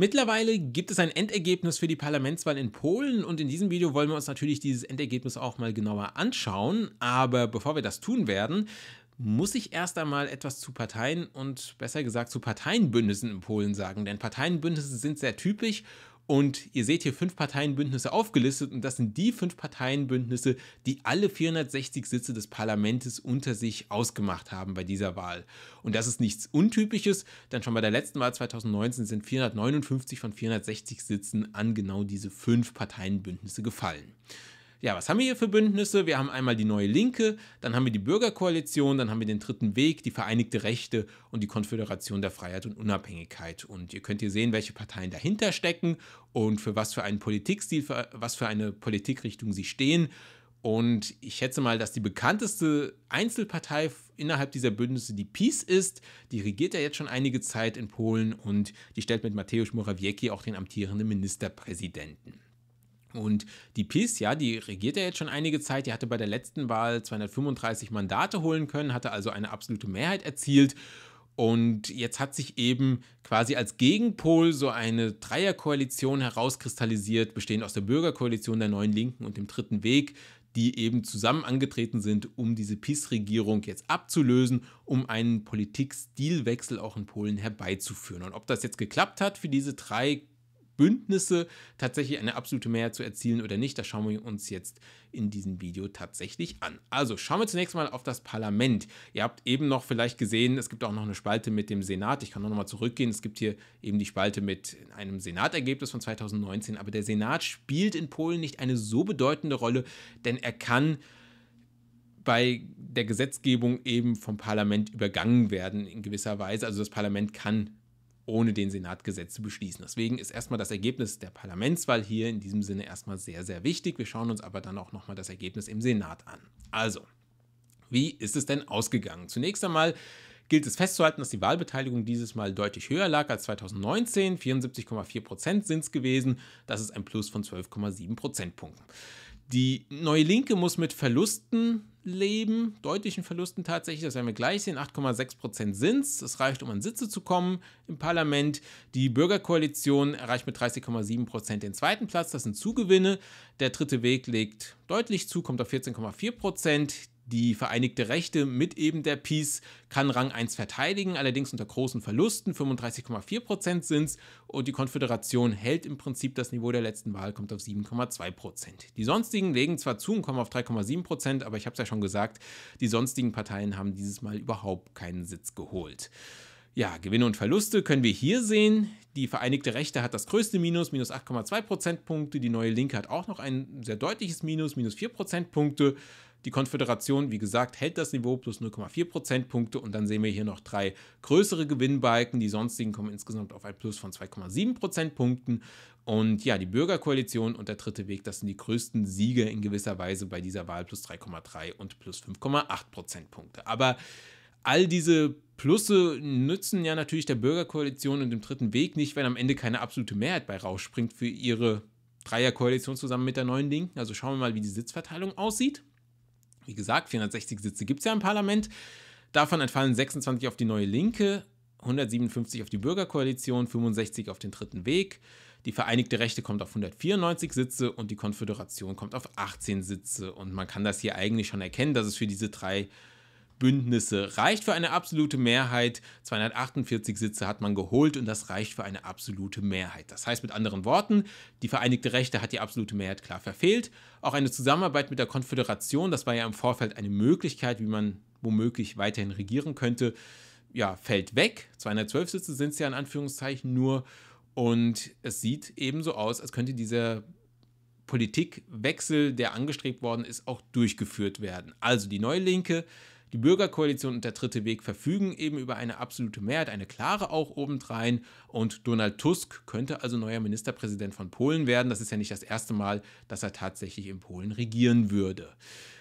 Mittlerweile gibt es ein Endergebnis für die Parlamentswahl in Polen und in diesem Video wollen wir uns natürlich dieses Endergebnis auch mal genauer anschauen. Aber bevor wir das tun werden, muss ich erst einmal etwas zu Parteien und besser gesagt zu Parteienbündnissen in Polen sagen, denn Parteienbündnisse sind sehr typisch und ihr seht hier fünf Parteienbündnisse aufgelistet und das sind die fünf Parteienbündnisse, die alle 460 Sitze des Parlaments unter sich ausgemacht haben bei dieser Wahl. Und das ist nichts Untypisches, denn schon bei der letzten Wahl 2019 sind 459 von 460 Sitzen an genau diese fünf Parteienbündnisse gefallen ja, was haben wir hier für Bündnisse? Wir haben einmal die Neue Linke, dann haben wir die Bürgerkoalition, dann haben wir den Dritten Weg, die Vereinigte Rechte und die Konföderation der Freiheit und Unabhängigkeit. Und ihr könnt hier sehen, welche Parteien dahinter stecken und für was für einen Politikstil, für was für eine Politikrichtung sie stehen. Und ich schätze mal, dass die bekannteste Einzelpartei innerhalb dieser Bündnisse die PiS ist. Die regiert ja jetzt schon einige Zeit in Polen und die stellt mit Mateusz Morawiecki auch den amtierenden Ministerpräsidenten. Und die PIS, ja, die regiert ja jetzt schon einige Zeit. Die hatte bei der letzten Wahl 235 Mandate holen können, hatte also eine absolute Mehrheit erzielt. Und jetzt hat sich eben quasi als Gegenpol so eine Dreierkoalition herauskristallisiert, bestehend aus der Bürgerkoalition der Neuen Linken und dem Dritten Weg, die eben zusammen angetreten sind, um diese PiS-Regierung jetzt abzulösen, um einen Politikstilwechsel auch in Polen herbeizuführen. Und ob das jetzt geklappt hat für diese drei Bündnisse tatsächlich eine absolute Mehrheit zu erzielen oder nicht. Das schauen wir uns jetzt in diesem Video tatsächlich an. Also schauen wir zunächst mal auf das Parlament. Ihr habt eben noch vielleicht gesehen, es gibt auch noch eine Spalte mit dem Senat. Ich kann noch mal zurückgehen. Es gibt hier eben die Spalte mit einem Senatergebnis von 2019. Aber der Senat spielt in Polen nicht eine so bedeutende Rolle, denn er kann bei der Gesetzgebung eben vom Parlament übergangen werden in gewisser Weise. Also das Parlament kann ohne den Senat Gesetz zu beschließen. Deswegen ist erstmal das Ergebnis der Parlamentswahl hier in diesem Sinne erstmal sehr, sehr wichtig. Wir schauen uns aber dann auch nochmal das Ergebnis im Senat an. Also, wie ist es denn ausgegangen? Zunächst einmal gilt es festzuhalten, dass die Wahlbeteiligung dieses Mal deutlich höher lag als 2019. 74,4 Prozent sind es gewesen. Das ist ein Plus von 12,7 Prozentpunkten. Die Neue Linke muss mit Verlusten Leben, deutlichen Verlusten tatsächlich, das werden wir gleich sehen, 8,6 Prozent sind es, das reicht, um an Sitze zu kommen im Parlament. Die Bürgerkoalition erreicht mit 30,7 Prozent den zweiten Platz, das sind Zugewinne. Der dritte Weg legt deutlich zu, kommt auf 14,4 Prozent. Die Vereinigte Rechte mit eben der Peace kann Rang 1 verteidigen, allerdings unter großen Verlusten, 35,4 sind es. Und die Konföderation hält im Prinzip das Niveau der letzten Wahl, kommt auf 7,2 Die sonstigen legen zwar zu und kommen auf 3,7 aber ich habe es ja schon gesagt, die sonstigen Parteien haben dieses Mal überhaupt keinen Sitz geholt. Ja, Gewinne und Verluste können wir hier sehen. Die Vereinigte Rechte hat das größte Minus, minus 8,2 Prozentpunkte. Die Neue Linke hat auch noch ein sehr deutliches Minus, minus 4 Prozentpunkte. Die Konföderation, wie gesagt, hält das Niveau plus 0,4 Prozentpunkte und dann sehen wir hier noch drei größere Gewinnbalken. Die sonstigen kommen insgesamt auf ein Plus von 2,7 Prozentpunkten. Und ja, die Bürgerkoalition und der dritte Weg, das sind die größten Sieger in gewisser Weise bei dieser Wahl plus 3,3 und plus 5,8 Prozentpunkte. Aber all diese Plusse nützen ja natürlich der Bürgerkoalition und dem dritten Weg nicht, wenn am Ende keine absolute Mehrheit bei rausspringt für ihre Dreierkoalition zusammen mit der neuen Linken. Also schauen wir mal, wie die Sitzverteilung aussieht wie gesagt, 460 Sitze gibt es ja im Parlament. Davon entfallen 26 auf die Neue Linke, 157 auf die Bürgerkoalition, 65 auf den Dritten Weg. Die Vereinigte Rechte kommt auf 194 Sitze und die Konföderation kommt auf 18 Sitze. Und man kann das hier eigentlich schon erkennen, dass es für diese drei Bündnisse. Reicht für eine absolute Mehrheit. 248 Sitze hat man geholt und das reicht für eine absolute Mehrheit. Das heißt mit anderen Worten, die Vereinigte Rechte hat die absolute Mehrheit klar verfehlt. Auch eine Zusammenarbeit mit der Konföderation, das war ja im Vorfeld eine Möglichkeit, wie man womöglich weiterhin regieren könnte, ja, fällt weg. 212 Sitze sind es ja in Anführungszeichen nur. Und es sieht eben so aus, als könnte dieser Politikwechsel, der angestrebt worden ist, auch durchgeführt werden. Also die Neue Linke die Bürgerkoalition und der Dritte Weg verfügen eben über eine absolute Mehrheit, eine klare auch obendrein. Und Donald Tusk könnte also neuer Ministerpräsident von Polen werden. Das ist ja nicht das erste Mal, dass er tatsächlich in Polen regieren würde.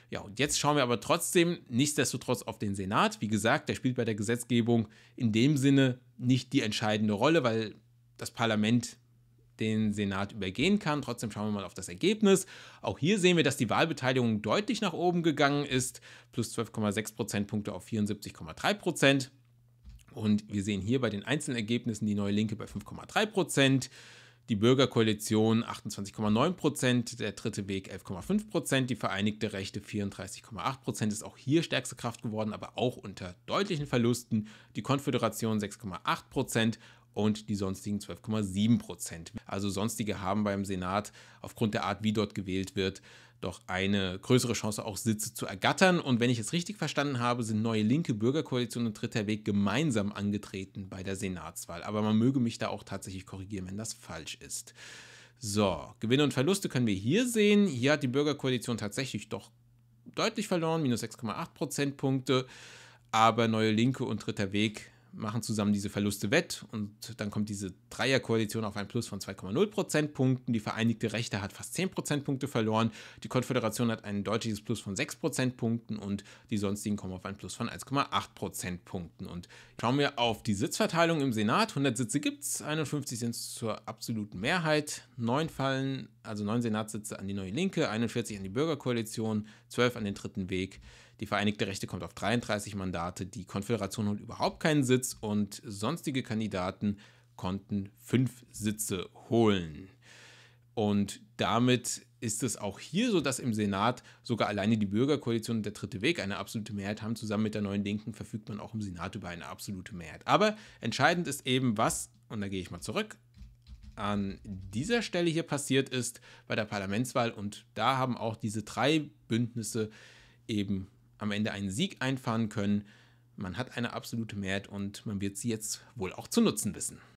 Ja, und jetzt schauen wir aber trotzdem nichtsdestotrotz auf den Senat. Wie gesagt, der spielt bei der Gesetzgebung in dem Sinne nicht die entscheidende Rolle, weil das Parlament den Senat übergehen kann. Trotzdem schauen wir mal auf das Ergebnis. Auch hier sehen wir, dass die Wahlbeteiligung deutlich nach oben gegangen ist, plus 12,6 Prozentpunkte auf 74,3 Prozent. Und wir sehen hier bei den einzelnen Ergebnissen die Neue Linke bei 5,3 Prozent, die Bürgerkoalition 28,9 Prozent, der Dritte Weg 11,5 Prozent, die Vereinigte Rechte 34,8 Prozent ist auch hier stärkste Kraft geworden, aber auch unter deutlichen Verlusten, die Konföderation 6,8 Prozent, und die sonstigen 12,7 Prozent. Also sonstige haben beim Senat aufgrund der Art, wie dort gewählt wird, doch eine größere Chance, auch Sitze zu ergattern. Und wenn ich es richtig verstanden habe, sind Neue Linke, Bürgerkoalition und Dritter Weg gemeinsam angetreten bei der Senatswahl. Aber man möge mich da auch tatsächlich korrigieren, wenn das falsch ist. So, Gewinne und Verluste können wir hier sehen. Hier hat die Bürgerkoalition tatsächlich doch deutlich verloren, minus 6,8 Prozentpunkte. Aber Neue Linke und Dritter Weg machen zusammen diese Verluste wett und dann kommt diese Dreierkoalition auf ein Plus von 2,0 Prozentpunkten. Die Vereinigte Rechte hat fast 10 Prozentpunkte verloren, die Konföderation hat ein deutliches Plus von 6 Prozentpunkten und die sonstigen kommen auf ein Plus von 1,8 Prozentpunkten. Und schauen wir auf die Sitzverteilung im Senat. 100 Sitze gibt es, 51 sind zur absoluten Mehrheit, Neun fallen, also 9 Senatssitze an die Neue Linke, 41 an die Bürgerkoalition, 12 an den Dritten Weg. Die Vereinigte Rechte kommt auf 33 Mandate, die Konföderation holt überhaupt keinen Sitz und sonstige Kandidaten konnten fünf Sitze holen. Und damit ist es auch hier so, dass im Senat sogar alleine die Bürgerkoalition und der Dritte Weg eine absolute Mehrheit haben. Zusammen mit der Neuen Linken verfügt man auch im Senat über eine absolute Mehrheit. Aber entscheidend ist eben, was, und da gehe ich mal zurück, an dieser Stelle hier passiert ist bei der Parlamentswahl. Und da haben auch diese drei Bündnisse eben am Ende einen Sieg einfahren können. Man hat eine absolute Mehrheit und man wird sie jetzt wohl auch zu nutzen wissen.